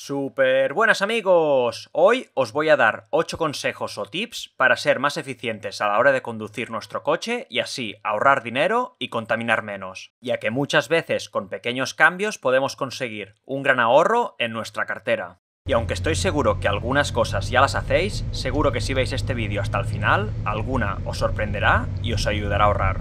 Super buenas amigos, hoy os voy a dar 8 consejos o tips para ser más eficientes a la hora de conducir nuestro coche y así ahorrar dinero y contaminar menos, ya que muchas veces con pequeños cambios podemos conseguir un gran ahorro en nuestra cartera. Y aunque estoy seguro que algunas cosas ya las hacéis, seguro que si veis este vídeo hasta el final, alguna os sorprenderá y os ayudará a ahorrar.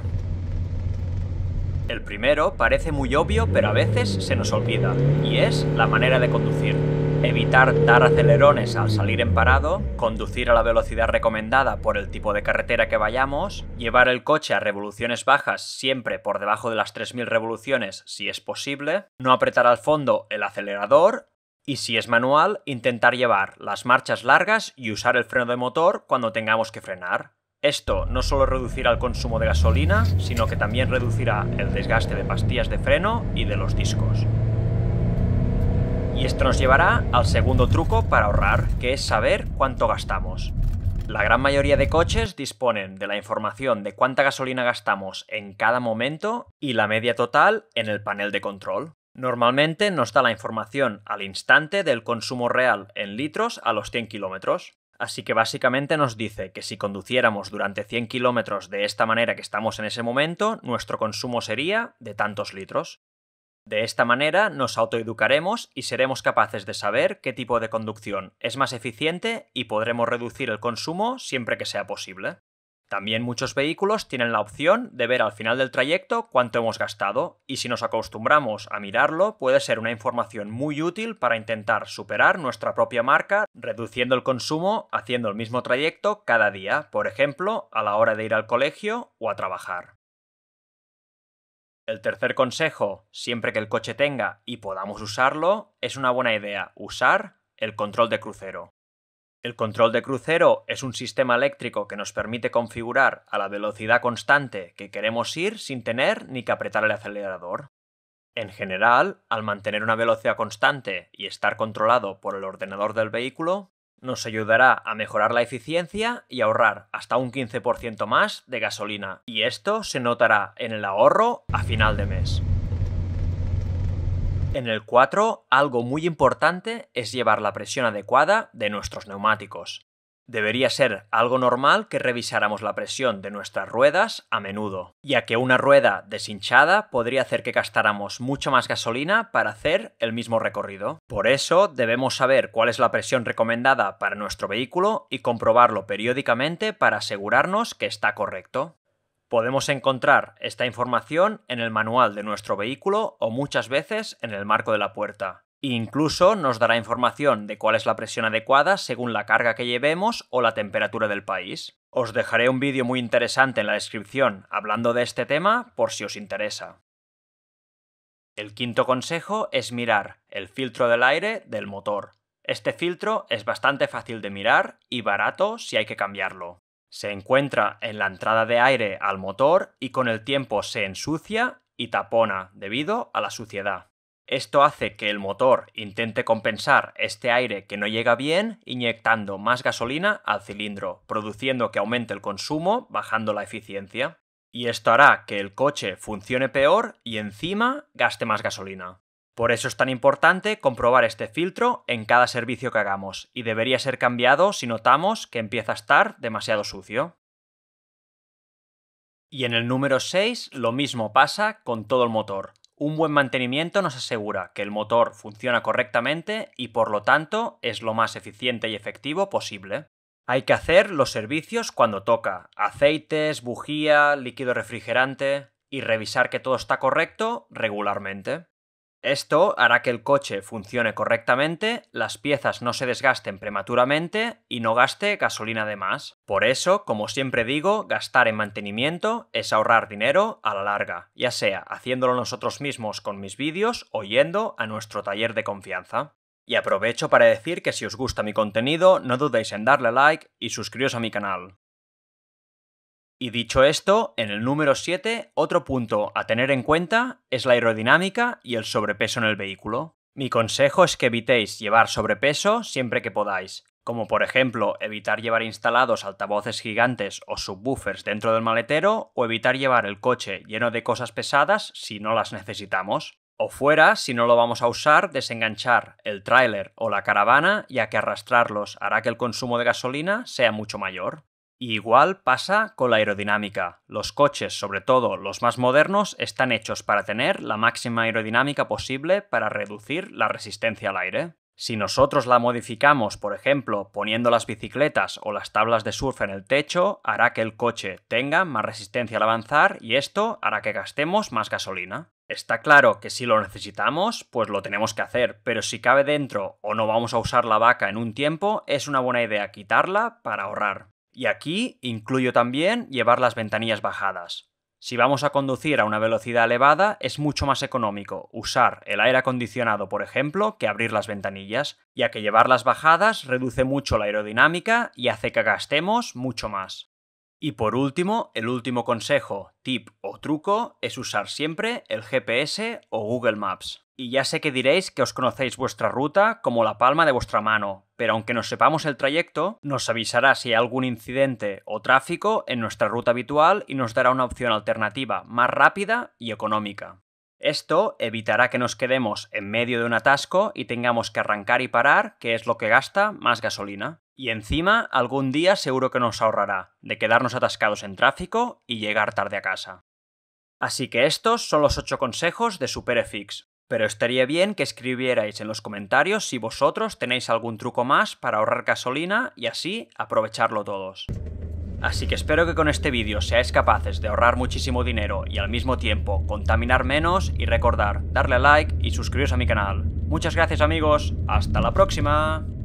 El primero parece muy obvio pero a veces se nos olvida, y es la manera de conducir. Evitar dar acelerones al salir en parado, conducir a la velocidad recomendada por el tipo de carretera que vayamos, llevar el coche a revoluciones bajas siempre por debajo de las 3.000 revoluciones si es posible, no apretar al fondo el acelerador y si es manual, intentar llevar las marchas largas y usar el freno de motor cuando tengamos que frenar. Esto no solo reducirá el consumo de gasolina, sino que también reducirá el desgaste de pastillas de freno y de los discos. Y esto nos llevará al segundo truco para ahorrar, que es saber cuánto gastamos. La gran mayoría de coches disponen de la información de cuánta gasolina gastamos en cada momento y la media total en el panel de control. Normalmente nos da la información al instante del consumo real en litros a los 100 kilómetros. Así que básicamente nos dice que si conduciéramos durante 100 kilómetros de esta manera que estamos en ese momento, nuestro consumo sería de tantos litros. De esta manera nos autoeducaremos y seremos capaces de saber qué tipo de conducción es más eficiente y podremos reducir el consumo siempre que sea posible. También muchos vehículos tienen la opción de ver al final del trayecto cuánto hemos gastado y si nos acostumbramos a mirarlo puede ser una información muy útil para intentar superar nuestra propia marca reduciendo el consumo haciendo el mismo trayecto cada día, por ejemplo, a la hora de ir al colegio o a trabajar. El tercer consejo, siempre que el coche tenga y podamos usarlo, es una buena idea usar el control de crucero. El control de crucero es un sistema eléctrico que nos permite configurar a la velocidad constante que queremos ir sin tener ni que apretar el acelerador. En general, al mantener una velocidad constante y estar controlado por el ordenador del vehículo, nos ayudará a mejorar la eficiencia y ahorrar hasta un 15% más de gasolina, y esto se notará en el ahorro a final de mes. En el 4, algo muy importante es llevar la presión adecuada de nuestros neumáticos. Debería ser algo normal que revisáramos la presión de nuestras ruedas a menudo, ya que una rueda deshinchada podría hacer que gastáramos mucho más gasolina para hacer el mismo recorrido. Por eso debemos saber cuál es la presión recomendada para nuestro vehículo y comprobarlo periódicamente para asegurarnos que está correcto. Podemos encontrar esta información en el manual de nuestro vehículo o muchas veces en el marco de la puerta. Incluso nos dará información de cuál es la presión adecuada según la carga que llevemos o la temperatura del país. Os dejaré un vídeo muy interesante en la descripción hablando de este tema por si os interesa. El quinto consejo es mirar el filtro del aire del motor. Este filtro es bastante fácil de mirar y barato si hay que cambiarlo. Se encuentra en la entrada de aire al motor y con el tiempo se ensucia y tapona debido a la suciedad. Esto hace que el motor intente compensar este aire que no llega bien inyectando más gasolina al cilindro, produciendo que aumente el consumo, bajando la eficiencia. Y esto hará que el coche funcione peor y encima gaste más gasolina. Por eso es tan importante comprobar este filtro en cada servicio que hagamos y debería ser cambiado si notamos que empieza a estar demasiado sucio. Y en el número 6 lo mismo pasa con todo el motor. Un buen mantenimiento nos asegura que el motor funciona correctamente y por lo tanto es lo más eficiente y efectivo posible. Hay que hacer los servicios cuando toca, aceites, bujía, líquido refrigerante y revisar que todo está correcto regularmente. Esto hará que el coche funcione correctamente, las piezas no se desgasten prematuramente y no gaste gasolina de más. Por eso, como siempre digo, gastar en mantenimiento es ahorrar dinero a la larga, ya sea haciéndolo nosotros mismos con mis vídeos o yendo a nuestro taller de confianza. Y aprovecho para decir que si os gusta mi contenido, no dudéis en darle like y suscribiros a mi canal. Y dicho esto, en el número 7, otro punto a tener en cuenta es la aerodinámica y el sobrepeso en el vehículo. Mi consejo es que evitéis llevar sobrepeso siempre que podáis, como por ejemplo evitar llevar instalados altavoces gigantes o subwoofers dentro del maletero o evitar llevar el coche lleno de cosas pesadas si no las necesitamos. O fuera, si no lo vamos a usar, desenganchar el tráiler o la caravana, ya que arrastrarlos hará que el consumo de gasolina sea mucho mayor. Igual pasa con la aerodinámica. Los coches, sobre todo los más modernos, están hechos para tener la máxima aerodinámica posible para reducir la resistencia al aire. Si nosotros la modificamos, por ejemplo, poniendo las bicicletas o las tablas de surf en el techo, hará que el coche tenga más resistencia al avanzar y esto hará que gastemos más gasolina. Está claro que si lo necesitamos, pues lo tenemos que hacer, pero si cabe dentro o no vamos a usar la vaca en un tiempo, es una buena idea quitarla para ahorrar. Y aquí incluyo también llevar las ventanillas bajadas. Si vamos a conducir a una velocidad elevada, es mucho más económico usar el aire acondicionado, por ejemplo, que abrir las ventanillas, ya que llevarlas bajadas reduce mucho la aerodinámica y hace que gastemos mucho más. Y por último, el último consejo, tip o truco es usar siempre el GPS o Google Maps. Y ya sé que diréis que os conocéis vuestra ruta como la palma de vuestra mano, pero aunque no sepamos el trayecto, nos avisará si hay algún incidente o tráfico en nuestra ruta habitual y nos dará una opción alternativa más rápida y económica. Esto evitará que nos quedemos en medio de un atasco y tengamos que arrancar y parar, que es lo que gasta más gasolina. Y encima, algún día seguro que nos ahorrará de quedarnos atascados en tráfico y llegar tarde a casa. Así que estos son los 8 consejos de SuperFX. Pero estaría bien que escribierais en los comentarios si vosotros tenéis algún truco más para ahorrar gasolina y así aprovecharlo todos. Así que espero que con este vídeo seáis capaces de ahorrar muchísimo dinero y al mismo tiempo contaminar menos y recordar darle a like y suscribiros a mi canal. Muchas gracias amigos, hasta la próxima.